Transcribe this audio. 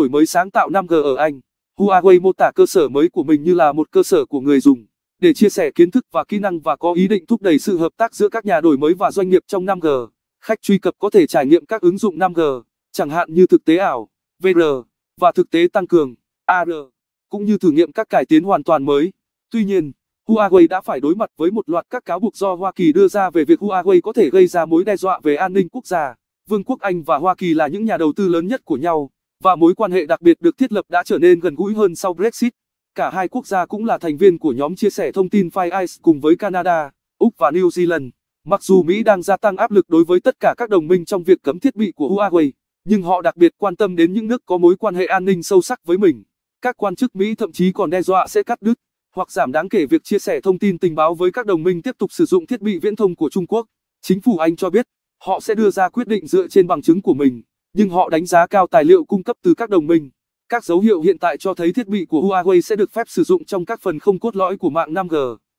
đổi mới sáng tạo 5G ở Anh. Huawei mô tả cơ sở mới của mình như là một cơ sở của người dùng để chia sẻ kiến thức và kỹ năng và có ý định thúc đẩy sự hợp tác giữa các nhà đổi mới và doanh nghiệp trong 5G. Khách truy cập có thể trải nghiệm các ứng dụng 5G, chẳng hạn như thực tế ảo, VR và thực tế tăng cường, AR, cũng như thử nghiệm các cải tiến hoàn toàn mới. Tuy nhiên, Huawei đã phải đối mặt với một loạt các cáo buộc do Hoa Kỳ đưa ra về việc Huawei có thể gây ra mối đe dọa về an ninh quốc gia. Vương quốc Anh và Hoa Kỳ là những nhà đầu tư lớn nhất của nhau và mối quan hệ đặc biệt được thiết lập đã trở nên gần gũi hơn sau Brexit. Cả hai quốc gia cũng là thành viên của nhóm chia sẻ thông tin Five Eyes cùng với Canada, Úc và New Zealand. Mặc dù Mỹ đang gia tăng áp lực đối với tất cả các đồng minh trong việc cấm thiết bị của Huawei, nhưng họ đặc biệt quan tâm đến những nước có mối quan hệ an ninh sâu sắc với mình. Các quan chức Mỹ thậm chí còn đe dọa sẽ cắt đứt hoặc giảm đáng kể việc chia sẻ thông tin tình báo với các đồng minh tiếp tục sử dụng thiết bị viễn thông của Trung Quốc. Chính phủ Anh cho biết, họ sẽ đưa ra quyết định dựa trên bằng chứng của mình nhưng họ đánh giá cao tài liệu cung cấp từ các đồng minh. Các dấu hiệu hiện tại cho thấy thiết bị của Huawei sẽ được phép sử dụng trong các phần không cốt lõi của mạng 5G.